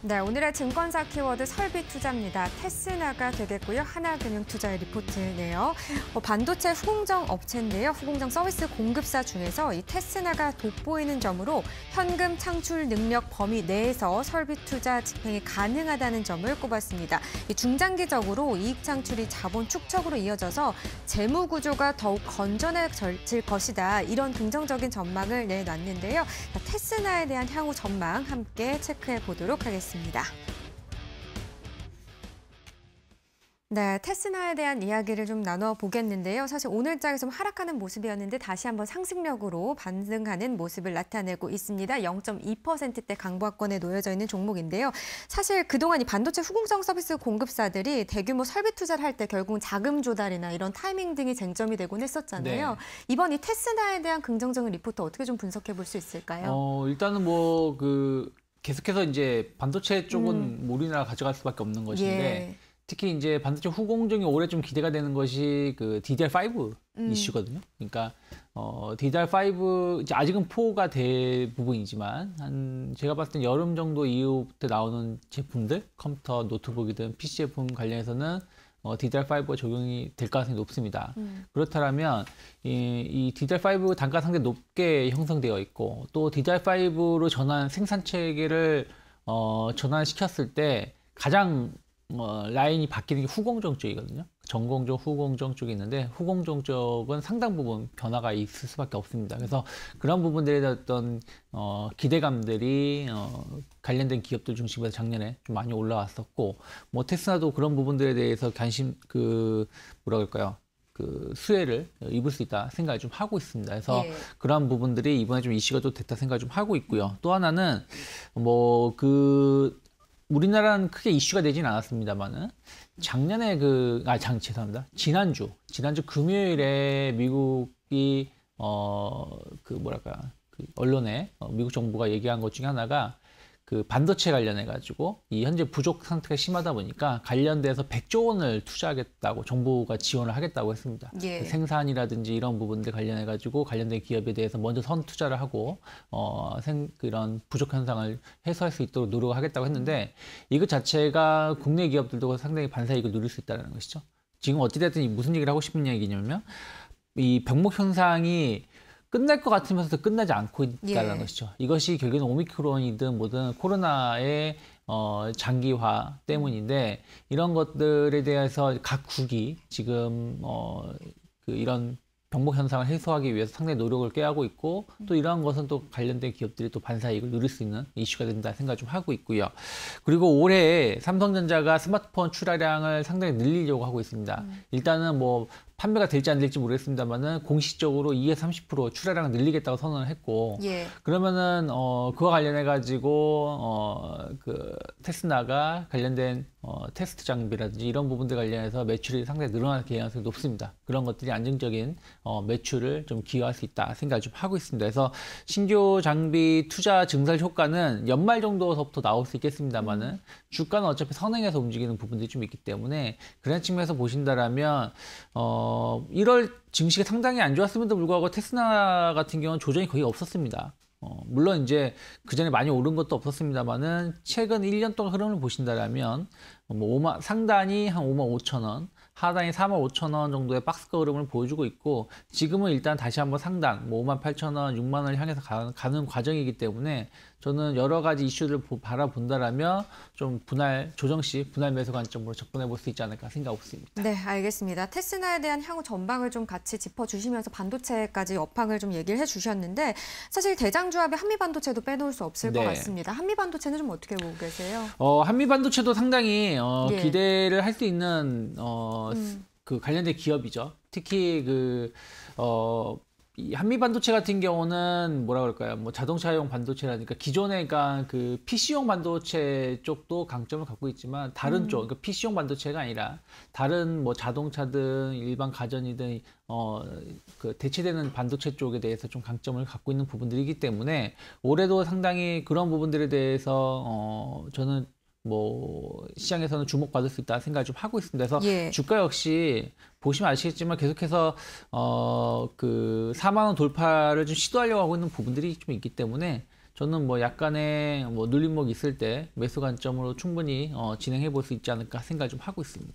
네, 오늘의 증권사 키워드 설비 투자입니다. 테스나가 되겠고요. 하나금융 투자의 리포트네요. 어, 반도체 후공정 업체인데요. 후공정 서비스 공급사 중에서 이 테스나가 돋보이는 점으로 현금 창출 능력 범위 내에서 설비 투자 집행이 가능하다는 점을 꼽았습니다. 이 중장기적으로 이익 창출이 자본 축적으로 이어져서 재무 구조가 더욱 건전해질 것이다. 이런 긍정적인 전망을 내놨는데요. 테스나에 대한 향후 전망 함께 체크해 보도록 하겠습니다. 있습니다. 네, 테스나에 대한 이야기를 좀 나눠보겠는데요. 사실 오늘장에 좀 하락하는 모습이었는데 다시 한번 상승력으로 반등하는 모습을 나타내고 있습니다. 0.2%대 강보합권에 놓여져 있는 종목인데요. 사실 그동안 이 반도체 후공정 서비스 공급사들이 대규모 설비 투자를 할 때 결국 은 자금 조달이나 이런 타이밍 등이 쟁점이 되곤 했었잖아요. 네. 이번 이 테스나에 대한 긍정적인 리포트 어떻게 좀 분석해 볼 수 있을까요? 어, 일단은 뭐그 계속해서 이제 반도체 쪽은 음. 우리나라 가져갈 수밖에 없는 것인데 예. 특히 이제 반도체 후공정이 올해 좀 기대가 되는 것이 그 DDR5 음. 이슈거든요. 그러니까 어, DDR5 이제 아직은 4가 대부분이지만 한 제가 봤을 땐 여름 정도 이후부터 나오는 제품들 컴퓨터, 노트북이든 PC 제품 관련해서는 어, 뭐 DDR5가 적용이 될 가능성이 높습니다. 음. 그렇다면 이, 이 DDR5 단가 상대 높게 형성되어 있고 또 DDR5로 전환 생산 체계를 어, 전환시켰을 때 가장 어, 라인이 바뀌는 게 후공정 쪽이거든요. 전공종, 후공종 쪽이 있는데 후공종 쪽은 상당 부분 변화가 있을 수밖에 없습니다. 그래서 그런 부분들에 대한 어떤 어, 기대감들이 어, 관련된 기업들 중심으로 작년에 좀 많이 올라왔었고 뭐 테스나도 그런 부분들에 대해서 관심 그 뭐라 그럴까요? 그 수혜를 입을 수 있다 생각을 좀 하고 있습니다. 그래서 예. 그러한 부분들이 이번에 좀 이슈가 좀 됐다 생각을 좀 하고 있고요. 또 하나는 뭐그 우리나라는 크게 이슈가 되진 않았습니다만은 작년에 그, 아, 장, 죄송합니다. 지난주, 지난주 금요일에 미국이, 어, 그 뭐랄까, 그 언론에 어, 미국 정부가 얘기한 것 중에 하나가 그 반도체 관련해 가지고 이 현재 부족 상태가 심하다 보니까 관련돼서 100조 원을 투자하겠다고 정부가 지원을 하겠다고 했습니다. 예. 그 생산이라든지 이런 부분들 관련해 가지고 관련된 기업에 대해서 먼저 선 투자를 하고 어 생, 그런 부족 현상을 해소할 수 있도록 노력하겠다고 했는데 이것 자체가 국내 기업들도 상당히 반사이익을 누릴 수 있다는 것이죠. 지금 어찌됐든 무슨 얘기를 하고 싶은 얘기냐면 이 병목 현상이 끝날 것 같으면서도 끝나지 않고 있다는 예. 것이죠. 이것이 결국에는 오미크론이든 뭐든 코로나의 어, 장기화 때문인데 이런 것들에 대해서 각국이 지금 어, 그 이런 병목 현상을 해소하기 위해서 상당히 노력을 꾀하고 있고 또 이러한 것은 또 관련된 기업들이 또 반사이익을 누릴 수 있는 이슈가 된다 생각을 좀 하고 있고요. 그리고 올해 삼성전자가 스마트폰 출하량을 상당히 늘리려고 하고 있습니다. 음. 일단은 뭐 판매가 될지 안 될지 모르겠습니다만은 공식적으로 2에 30% 출하량 늘리겠다고 선언을 했고 예. 그러면은 어 그와 관련해 가지고 어그 테스나가 관련된 어 테스트 장비라든지 이런 부분들 관련해서 매출이 상당히 늘어날 가능성이 높습니다. 그런 것들이 안정적인 어 매출을 좀 기여할 수 있다 생각을 좀 하고 있습니다. 그래서 신규 장비 투자 증설 효과는 연말 정도서부터 나올 수 있겠습니다만은 음. 주가는 어차피 선행해서 움직이는 부분들이 좀 있기 때문에 그런 측면에서 보신다라면 어 어, 1월 증시가 상당히 안 좋았음에도 불구하고 테스나 같은 경우는 조정이 거의 없었습니다. 어, 물론 이제 그 전에 많이 오른 것도 없었습니다만은 최근 1년 동안 흐름을 보신다라면 뭐 5만, 상단이 한 5만 5천 원, 하단이 4만 5천 원 정도의 박스거름을 보여주고 있고 지금은 일단 다시 한번 상단 뭐 5만 8천 원, 6만 원을 향해서 가는, 가는 과정이기 때문에 저는 여러 가지 이슈를 보, 바라본다라면 좀 분할 조정 시 분할 매수 관점으로 접근해 볼 수 있지 않을까 생각 없습니다. 네, 알겠습니다. 테스나에 대한 향후 전망을 좀 같이 짚어주시면서 반도체까지 업황을 좀 얘기를 해주셨는데 사실 대장조합의 한미반도체도 빼놓을 수 없을 네. 것 같습니다. 한미반도체는 좀 어떻게 보고 계세요? 어, 한미반도체도 상당히 어, 예. 기대를 할 수 있는 어, 음. 그 관련된 기업이죠. 특히 그 어, 이 한미 반도체 같은 경우는 뭐라 그럴까요? 뭐 자동차용 반도체라니까 기존에 그니까그 PC용 반도체 쪽도 강점을 갖고 있지만 다른 음. 쪽, 그러니까 PC용 반도체가 아니라 다른 뭐 자동차든 일반 가전이든 어그 대체되는 반도체 쪽에 대해서 좀 강점을 갖고 있는 부분들이기 때문에 올해도 상당히 그런 부분들에 대해서 어 저는 뭐 시장에서는 주목받을 수 있다는 생각을 좀 하고 있습니다. 그래서 예. 주가 역시 보시면 아시겠지만 계속해서 어 그 4만 원 돌파를 좀 시도하려고 하고 있는 부분들이 좀 있기 때문에 저는 뭐 약간의 뭐 눌림목 있을 때 매수 관점으로 충분히 어, 진행해 볼 수 있지 않을까 생각을 좀 하고 있습니다.